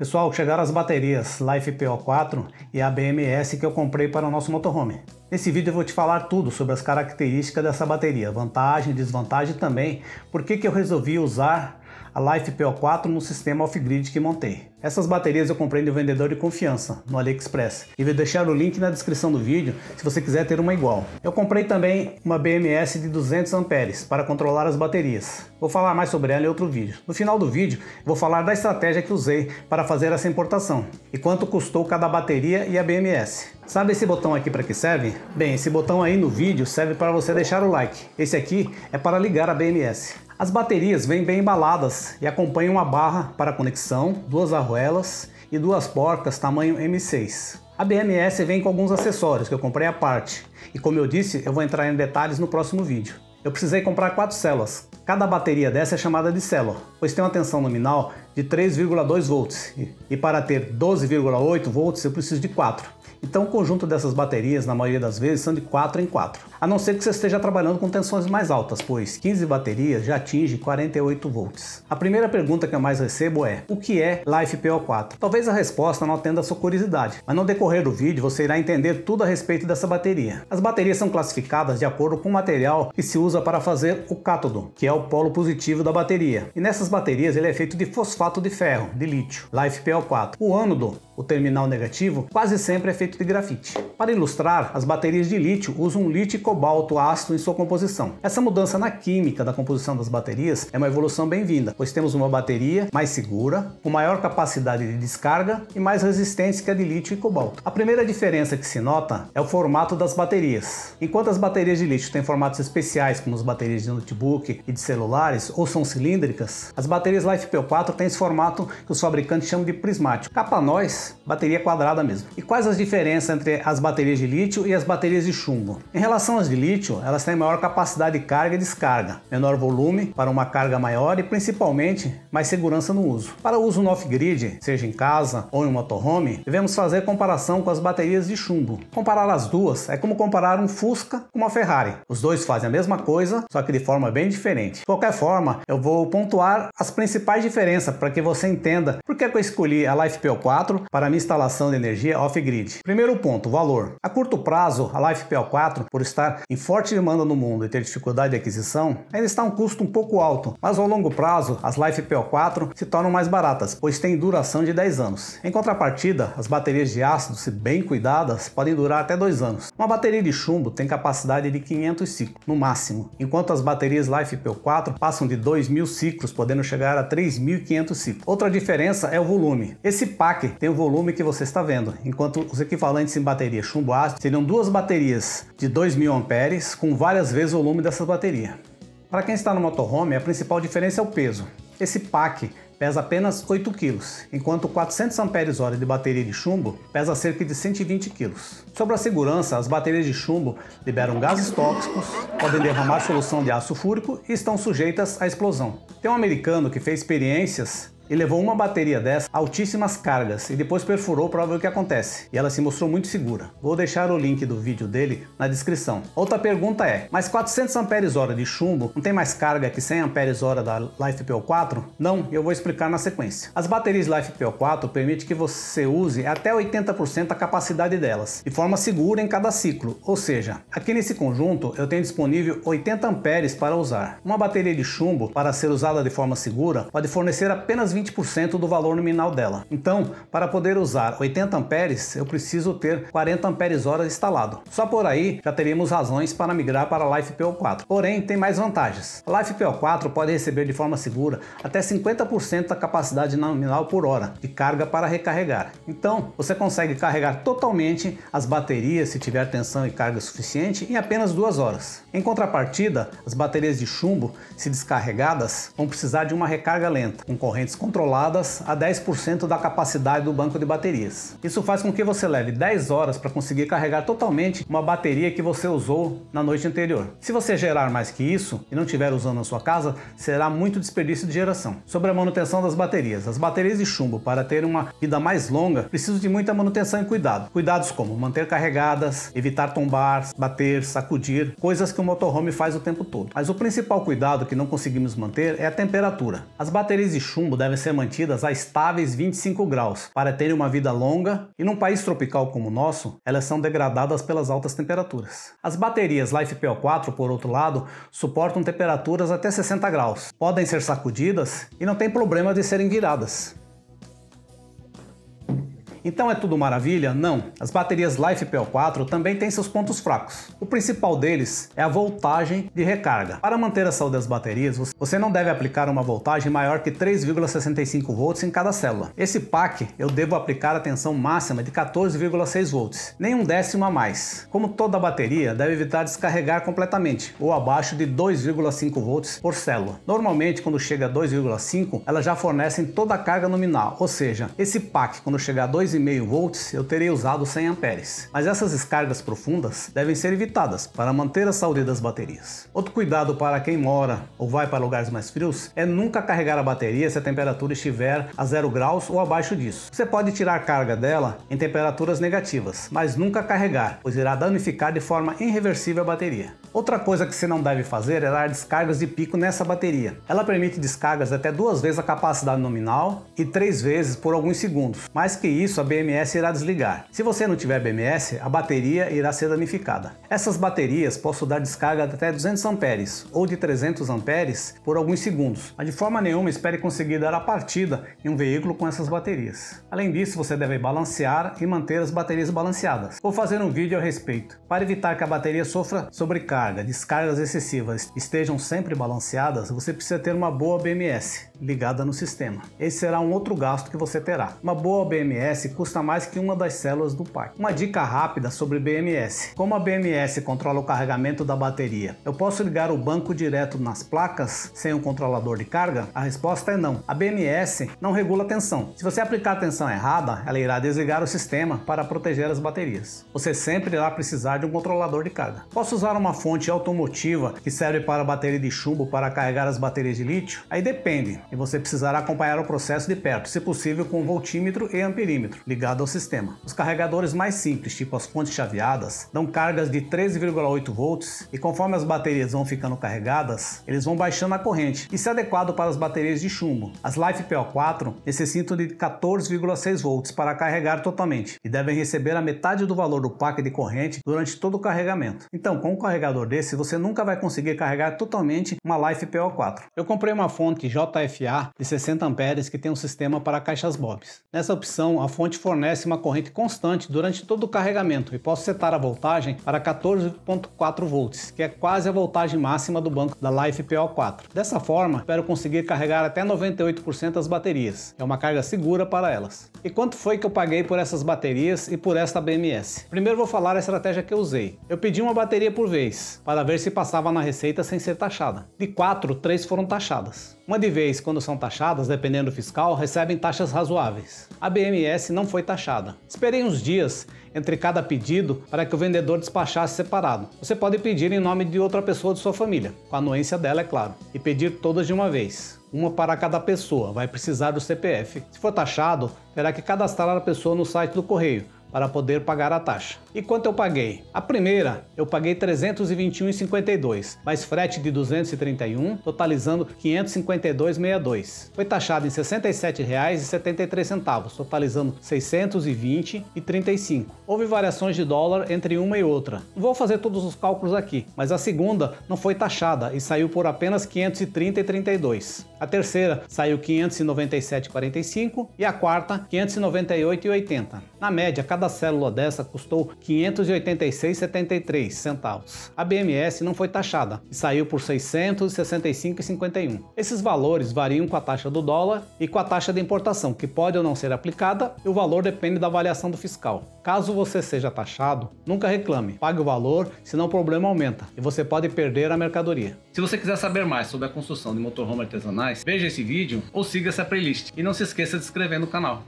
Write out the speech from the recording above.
Pessoal, chegaram as baterias Life PO4 e a BMS que eu comprei para o nosso motorhome. Nesse vídeo eu vou te falar tudo sobre as características dessa bateria, vantagem, desvantagem e também por que, que eu resolvi usar a Life PO4 no sistema off-grid que montei. Essas baterias eu comprei do vendedor de confiança, no AliExpress, e vou deixar o link na descrição do vídeo se você quiser ter uma igual. Eu comprei também uma BMS de 200 amperes para controlar as baterias. Vou falar mais sobre ela em outro vídeo. No final do vídeo, vou falar da estratégia que usei para fazer essa importação e quanto custou cada bateria e a BMS. Sabe esse botão aqui para que serve? Bem, esse botão aí no vídeo serve para você deixar o like. Esse aqui é para ligar a BMS. As baterias vêm bem embaladas e acompanham uma barra para conexão, duas arruelas e duas portas tamanho M6. A BMS vem com alguns acessórios que eu comprei à parte, e como eu disse, eu vou entrar em detalhes no próximo vídeo. Eu precisei comprar quatro células, Cada bateria dessa é chamada de célula, pois tem uma tensão nominal de 3,2 volts e para ter 12,8 volts eu preciso de 4. Então o conjunto dessas baterias, na maioria das vezes, são de 4 em 4. A não ser que você esteja trabalhando com tensões mais altas, pois 15 baterias já atinge 48 volts. A primeira pergunta que eu mais recebo é, o que é LiFePO4? Talvez a resposta não atenda a sua curiosidade, mas no decorrer do vídeo você irá entender tudo a respeito dessa bateria. As baterias são classificadas de acordo com o material que se usa para fazer o cátodo, que é o o polo positivo da bateria. E nessas baterias ele é feito de fosfato de ferro, de lítio, LiFePO4. O ânodo o terminal negativo, quase sempre é feito de grafite. Para ilustrar, as baterias de lítio usam lítio e cobalto ácido em sua composição. Essa mudança na química da composição das baterias é uma evolução bem-vinda, pois temos uma bateria mais segura, com maior capacidade de descarga e mais resistente que a de lítio e cobalto. A primeira diferença que se nota é o formato das baterias. Enquanto as baterias de lítio têm formatos especiais, como as baterias de notebook e de celulares, ou são cilíndricas, as baterias LiFePO4 têm esse formato que os fabricantes chamam de prismático. Capa-nós bateria quadrada mesmo. E quais as diferenças entre as baterias de lítio e as baterias de chumbo? Em relação às de lítio, elas têm maior capacidade de carga e descarga, menor volume para uma carga maior e principalmente mais segurança no uso. Para o uso no off-grid, seja em casa ou em um motorhome, devemos fazer comparação com as baterias de chumbo. Comparar as duas é como comparar um Fusca com uma Ferrari. Os dois fazem a mesma coisa, só que de forma bem diferente. De qualquer forma, eu vou pontuar as principais diferenças para que você entenda por que eu escolhi a Life PO4 para para minha instalação de energia off-grid. Primeiro ponto, valor. A curto prazo, a LifePL 4, por estar em forte demanda no mundo e ter dificuldade de aquisição, ainda está um custo um pouco alto, mas ao longo prazo, as LifePL 4 se tornam mais baratas, pois têm duração de 10 anos. Em contrapartida, as baterias de ácido, se bem cuidadas, podem durar até 2 anos. Uma bateria de chumbo tem capacidade de 500 ciclos, no máximo, enquanto as baterias LifePL 4 passam de 2.000 ciclos, podendo chegar a 3.500 ciclos. Outra diferença é o volume. Esse pack tem volume que você está vendo, enquanto os equivalentes em bateria chumbo ácido seriam duas baterias de 2.000 amperes com várias vezes o volume dessa bateria. Para quem está no motorhome, a principal diferença é o peso. Esse pack pesa apenas 8 kg, enquanto 400 Ah de bateria de chumbo pesa cerca de 120 kg. Sobre a segurança, as baterias de chumbo liberam gases tóxicos, podem derramar solução de ácido fúrico e estão sujeitas à explosão. Tem um americano que fez experiências e levou uma bateria dessa altíssimas cargas e depois perfurou para ver o que acontece. E ela se mostrou muito segura. Vou deixar o link do vídeo dele na descrição. Outra pergunta é, mas 400 amperes-hora de chumbo não tem mais carga que 100 amperes-hora da LifePO 4? Não, eu vou explicar na sequência. As baterias LifePO 4 permitem que você use até 80% da capacidade delas, de forma segura em cada ciclo, ou seja, aqui nesse conjunto eu tenho disponível 80 amperes para usar. Uma bateria de chumbo, para ser usada de forma segura, pode fornecer apenas 20 20% do valor nominal dela. Então, para poder usar 80 amperes, eu preciso ter 40 amperes hora instalado. Só por aí já teríamos razões para migrar para a LifePO 4. Porém, tem mais vantagens. A LifePO 4 pode receber de forma segura até 50% da capacidade nominal por hora de carga para recarregar. Então, você consegue carregar totalmente as baterias se tiver tensão e carga suficiente em apenas duas horas. Em contrapartida, as baterias de chumbo, se descarregadas, vão precisar de uma recarga lenta, com correntes controladas a 10% da capacidade do banco de baterias. Isso faz com que você leve 10 horas para conseguir carregar totalmente uma bateria que você usou na noite anterior. Se você gerar mais que isso e não estiver usando na sua casa, será muito desperdício de geração. Sobre a manutenção das baterias, as baterias de chumbo para ter uma vida mais longa precisam de muita manutenção e cuidado. Cuidados como manter carregadas, evitar tombar, bater, sacudir, coisas que o motorhome faz o tempo todo. Mas o principal cuidado que não conseguimos manter é a temperatura. As baterias de chumbo devem ser mantidas a estáveis 25 graus para terem uma vida longa e num país tropical como o nosso, elas são degradadas pelas altas temperaturas. As baterias LiFePO4, por outro lado, suportam temperaturas até 60 graus, podem ser sacudidas e não tem problema de serem viradas. Então é tudo maravilha? Não. As baterias Life PL4 também têm seus pontos fracos. O principal deles é a voltagem de recarga. Para manter a saúde das baterias, você não deve aplicar uma voltagem maior que 3,65 volts em cada célula. Esse pack eu devo aplicar a tensão máxima de 14,6 volts, nem um décimo a mais. Como toda bateria, deve evitar descarregar completamente ou abaixo de 2,5 volts por célula. Normalmente, quando chega a 2,5, elas já fornecem toda a carga nominal, ou seja, esse pack quando chegar a 2 2,5 volts eu terei usado 100 amperes, mas essas descargas profundas devem ser evitadas para manter a saúde das baterias. Outro cuidado para quem mora ou vai para lugares mais frios é nunca carregar a bateria se a temperatura estiver a 0 graus ou abaixo disso. Você pode tirar carga dela em temperaturas negativas, mas nunca carregar, pois irá danificar de forma irreversível a bateria. Outra coisa que você não deve fazer é dar descargas de pico nessa bateria. Ela permite descargas até duas vezes a capacidade nominal e três vezes por alguns segundos. Mais que isso, sua BMS irá desligar. Se você não tiver BMS, a bateria irá ser danificada. Essas baterias posso dar descarga de até 200 amperes ou de 300 amperes por alguns segundos, mas de forma nenhuma espere conseguir dar a partida em um veículo com essas baterias. Além disso, você deve balancear e manter as baterias balanceadas. Vou fazer um vídeo a respeito. Para evitar que a bateria sofra sobrecarga, descargas excessivas estejam sempre balanceadas, você precisa ter uma boa BMS ligada no sistema. Esse será um outro gasto que você terá. Uma boa BMS custa mais que uma das células do pai. Uma dica rápida sobre BMS. Como a BMS controla o carregamento da bateria, eu posso ligar o banco direto nas placas sem um controlador de carga? A resposta é não. A BMS não regula a tensão. Se você aplicar a tensão errada, ela irá desligar o sistema para proteger as baterias. Você sempre irá precisar de um controlador de carga. Posso usar uma fonte automotiva que serve para bateria de chumbo para carregar as baterias de lítio? Aí depende, e você precisará acompanhar o processo de perto, se possível com voltímetro e amperímetro ligado ao sistema. Os carregadores mais simples, tipo as fontes chaveadas, dão cargas de 13,8 volts e conforme as baterias vão ficando carregadas, eles vão baixando a corrente. Isso é adequado para as baterias de chumbo. As Life PO4 necessitam de 14,6 volts para carregar totalmente e devem receber a metade do valor do pack de corrente durante todo o carregamento. Então, com um carregador desse, você nunca vai conseguir carregar totalmente uma Life PO4. Eu comprei uma fonte JFA de 60 amperes que tem um sistema para caixas bobs. Nessa opção, a fonte te fornece uma corrente constante durante todo o carregamento e posso setar a voltagem para 14.4 volts, que é quase a voltagem máxima do banco da Life PO4. Dessa forma, espero conseguir carregar até 98% das baterias. É uma carga segura para elas. E quanto foi que eu paguei por essas baterias e por esta BMS? Primeiro vou falar a estratégia que eu usei. Eu pedi uma bateria por vez, para ver se passava na receita sem ser taxada. De quatro, três foram taxadas. Uma de vez, quando são taxadas, dependendo do fiscal, recebem taxas razoáveis. A BMS não não foi taxada. Esperei uns dias entre cada pedido para que o vendedor despachasse separado. Você pode pedir em nome de outra pessoa de sua família, com a anuência dela, é claro, e pedir todas de uma vez uma para cada pessoa, vai precisar do CPF. Se for taxado, terá que cadastrar a pessoa no site do correio para poder pagar a taxa. E quanto eu paguei? A primeira eu paguei 321,52, mais frete de 231, totalizando 552,62. Foi taxado em R$ 67,73, totalizando 620,35. Houve variações de dólar entre uma e outra. Não vou fazer todos os cálculos aqui, mas a segunda não foi taxada e saiu por apenas 530,32. A terceira saiu 597,45 e a quarta 598,80. Na média, cada célula dessa custou 586,73 centavos. A BMS não foi taxada e saiu por 665,51. Esses valores variam com a taxa do dólar e com a taxa de importação, que pode ou não ser aplicada, e o valor depende da avaliação do fiscal. Caso você seja taxado, nunca reclame, pague o valor, senão o problema aumenta e você pode perder a mercadoria. Se você quiser saber mais sobre a construção de motorhome artesanais, veja esse vídeo ou siga essa playlist. E não se esqueça de se inscrever no canal.